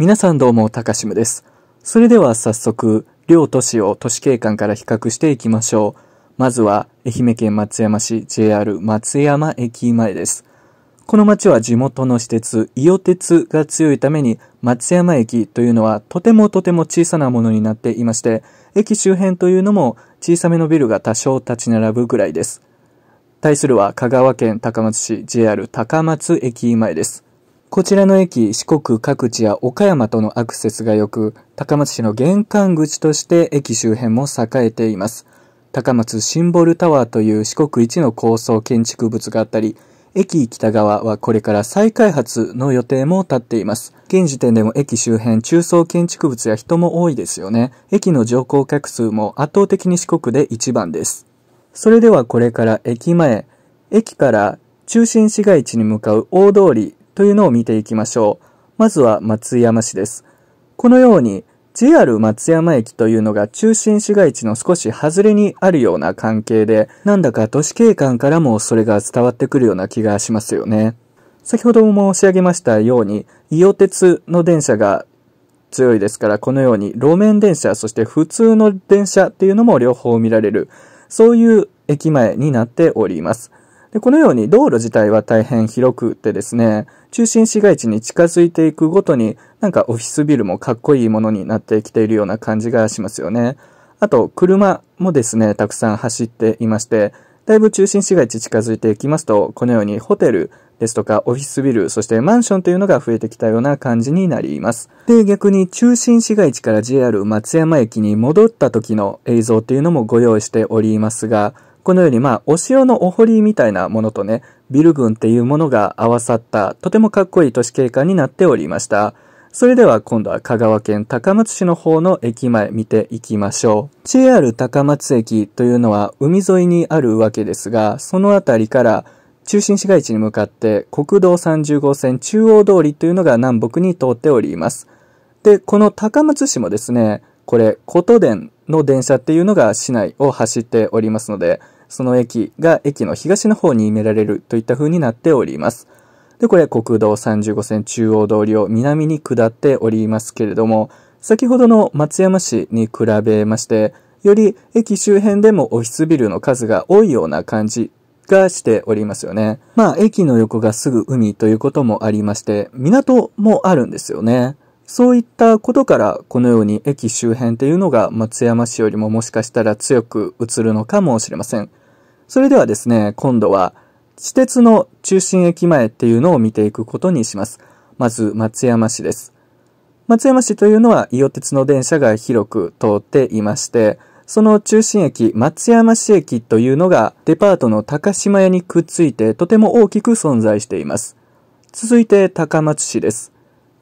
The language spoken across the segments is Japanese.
皆さんどうも、たかしむです。それでは早速、両都市を都市景観から比較していきましょう。まずは、愛媛県松山市 JR 松山駅前です。この町は地元の私鉄、伊予鉄が強いために、松山駅というのはとてもとても小さなものになっていまして、駅周辺というのも小さめのビルが多少立ち並ぶぐらいです。対するは香川県高松市 JR 高松駅前です。こちらの駅、四国各地や岡山とのアクセスが良く、高松市の玄関口として駅周辺も栄えています。高松シンボルタワーという四国一の高層建築物があったり、駅北側はこれから再開発の予定も立っています。現時点でも駅周辺中層建築物や人も多いですよね。駅の乗降客数も圧倒的に四国で一番です。それではこれから駅前、駅から中心市街地に向かう大通りというのを見ていきましょう。まずは松山市です。このように JR 松山駅というのが中心市街地の少し外れにあるような関係で、なんだか都市景観からもそれが伝わってくるような気がしますよね。先ほども申し上げましたように、伊予鉄の電車が強いですから、このように路面電車、そして普通の電車っていうのも両方見られる、そういう駅前になっております。で、このように道路自体は大変広くてですね、中心市街地に近づいていくごとに、なんかオフィスビルもかっこいいものになってきているような感じがしますよね。あと、車もですね、たくさん走っていまして、だいぶ中心市街地近づいていきますと、このようにホテルですとかオフィスビル、そしてマンションというのが増えてきたような感じになります。で、逆に中心市街地から JR 松山駅に戻った時の映像っていうのもご用意しておりますが、このようにまあ、お城のお堀みたいなものとね、ビル群っていうものが合わさった、とてもかっこいい都市景観になっておりました。それでは今度は香川県高松市の方の駅前見ていきましょう。JR 高松駅というのは海沿いにあるわけですが、そのあたりから中心市街地に向かって国道30号線中央通りというのが南北に通っております。で、この高松市もですね、これ、琴殿の電車っていうのが市内を走っておりますので、その駅が駅の東の方に埋められるといった風になっております。で、これ国道35線中央通りを南に下っておりますけれども、先ほどの松山市に比べまして、より駅周辺でもオフィスビルの数が多いような感じがしておりますよね。まあ、駅の横がすぐ海ということもありまして、港もあるんですよね。そういったことから、このように駅周辺っていうのが松山市よりももしかしたら強く映るのかもしれません。それではですね、今度は私鉄の中心駅前っていうのを見ていくことにします。まず松山市です。松山市というのは伊予鉄の電車が広く通っていまして、その中心駅、松山市駅というのがデパートの高島屋にくっついてとても大きく存在しています。続いて高松市です。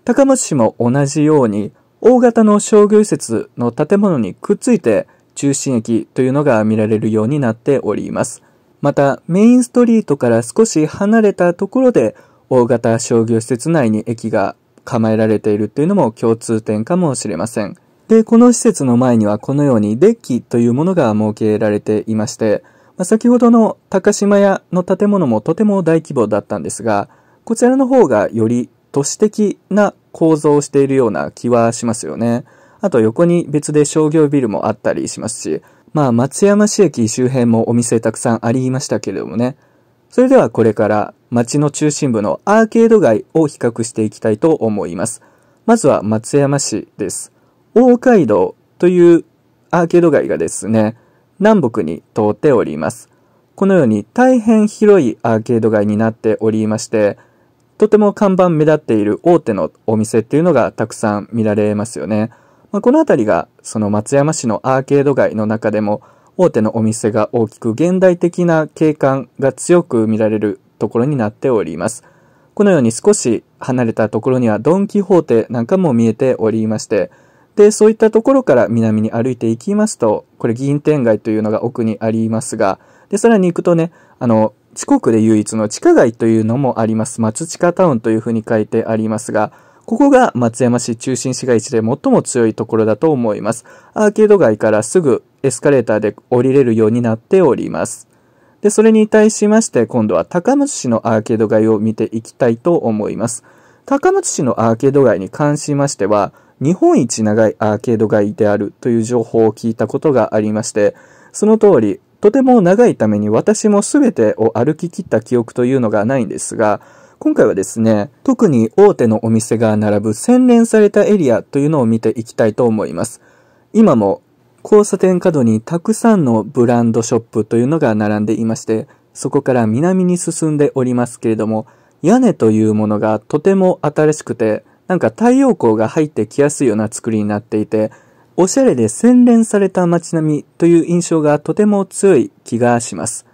高松市も同じように、大型の商業施設の建物にくっついて中心駅というのが見られるようになっております。また、メインストリートから少し離れたところで、大型商業施設内に駅が構えられているというのも共通点かもしれません。で、この施設の前にはこのようにデッキというものが設けられていまして、まあ、先ほどの高島屋の建物もとても大規模だったんですが、こちらの方がより都市的な構造をしているような気はしますよね。あと横に別で商業ビルもあったりしますし、まあ松山市駅周辺もお店たくさんありましたけれどもね。それではこれから街の中心部のアーケード街を比較していきたいと思います。まずは松山市です。大街道というアーケード街がですね、南北に通っております。このように大変広いアーケード街になっておりまして、とても看板目立っている大手のお店っていうのがたくさん見られますよね。まあ、この辺りがその松山市のアーケード街の中でも大手のお店が大きく現代的な景観が強く見られるところになっております。このように少し離れたところにはドン・キホーテなんかも見えておりまして、で、そういったところから南に歩いていきますと、これ議員天街というのが奥にありますが、で、さらに行くとね、あの、四国で唯一の地下街というのもあります。松地下タウンというふうに書いてありますが、ここが松山市中心市街地で最も強いところだと思います。アーケード街からすぐエスカレーターで降りれるようになっております。で、それに対しまして今度は高松市のアーケード街を見ていきたいと思います。高松市のアーケード街に関しましては、日本一長いアーケード街であるという情報を聞いたことがありまして、その通り、とても長いために私も全てを歩き切った記憶というのがないんですが、今回はですね、特に大手のお店が並ぶ洗練されたエリアというのを見ていきたいと思います。今も交差点角にたくさんのブランドショップというのが並んでいまして、そこから南に進んでおりますけれども、屋根というものがとても新しくて、なんか太陽光が入ってきやすいような作りになっていて、おしゃれで洗練された街並みという印象がとても強い気がします。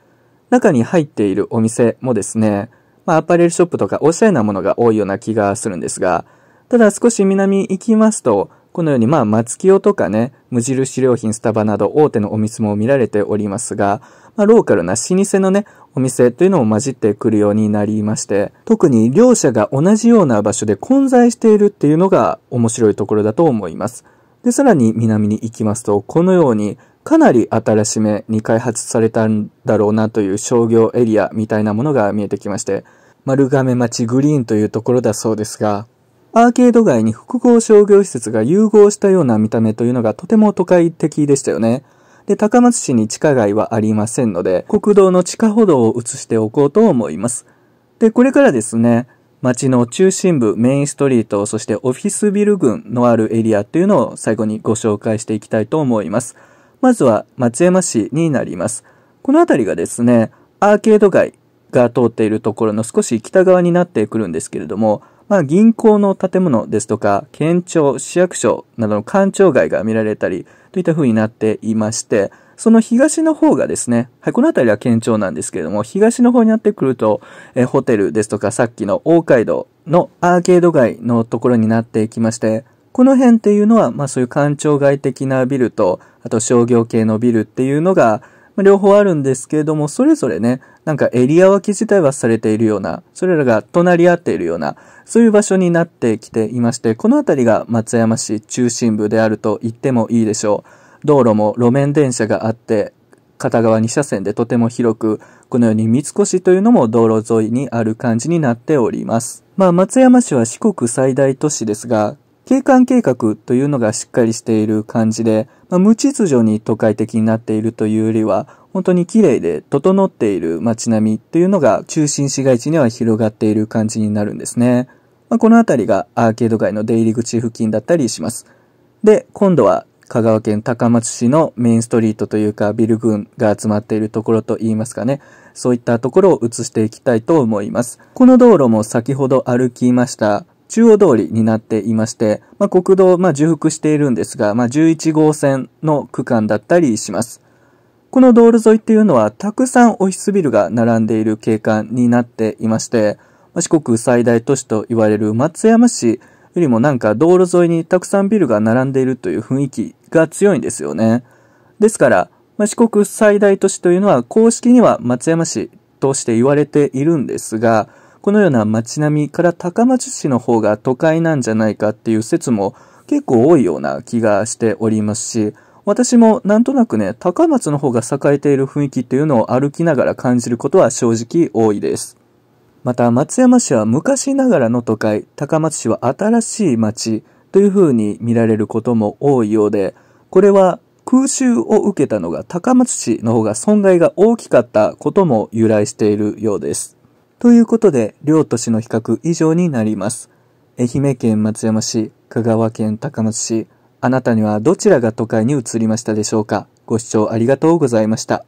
中に入っているお店もですね、まあアパレルショップとかおしゃれなものが多いような気がするんですが、ただ少し南行きますと、このように、まあ、松清とかね、無印良品スタバなど大手のお店も見られておりますが、まあ、ローカルな老舗のね、お店というのも混じってくるようになりまして、特に両者が同じような場所で混在しているっていうのが面白いところだと思います。で、さらに南に行きますと、このように、かなり新しめに開発されたんだろうなという商業エリアみたいなものが見えてきまして、丸亀町グリーンというところだそうですが、アーケード街に複合商業施設が融合したような見た目というのがとても都会的でしたよね。で、高松市に地下街はありませんので、国道の地下歩道を移しておこうと思います。で、これからですね、街の中心部、メインストリート、そしてオフィスビル群のあるエリアっていうのを最後にご紹介していきたいと思います。まずは松山市になります。この辺りがですね、アーケード街が通っているところの少し北側になってくるんですけれども、まあ、銀行の建物ですとか、県庁、市役所などの官庁街が見られたり、といった風になっていまして、その東の方がですね、はい、この辺りは県庁なんですけれども、東の方になってくると、えホテルですとか、さっきの大街道のアーケード街のところになっていきまして、この辺っていうのは、まあそういう官庁街的なビルと、あと商業系のビルっていうのが、まあ、両方あるんですけれども、それぞれね、なんかエリア分け自体はされているような、それらが隣り合っているような、そういう場所になってきていまして、この辺りが松山市中心部であると言ってもいいでしょう。道路も路面電車があって、片側2車線でとても広く、このように三越というのも道路沿いにある感じになっております。まあ松山市は四国最大都市ですが、景観計画というのがしっかりしている感じで、まあ、無秩序に都会的になっているというよりは、本当に綺麗で整っている街並みというのが中心市街地には広がっている感じになるんですね。まあ、この辺りがアーケード街の出入り口付近だったりします。で、今度は香川県高松市のメインストリートというかビル群が集まっているところといいますかね。そういったところを映していきたいと思います。この道路も先ほど歩きました。中央通りになっていまして、まあ、国道、まあ、重複しているんですが、まあ、11号線の区間だったりします。この道路沿いっていうのは、たくさんオフィスビルが並んでいる景観になっていまして、まあ、四国最大都市と言われる松山市よりもなんか道路沿いにたくさんビルが並んでいるという雰囲気が強いんですよね。ですから、まあ、四国最大都市というのは公式には松山市として言われているんですが、このような街並みから高松市の方が都会なんじゃないかっていう説も結構多いような気がしておりますし、私もなんとなくね、高松の方が栄えている雰囲気っていうのを歩きながら感じることは正直多いです。また、松山市は昔ながらの都会、高松市は新しい街という風に見られることも多いようで、これは空襲を受けたのが高松市の方が損害が大きかったことも由来しているようです。ということで、両都市の比較以上になります。愛媛県松山市、香川県高松市、あなたにはどちらが都会に移りましたでしょうかご視聴ありがとうございました。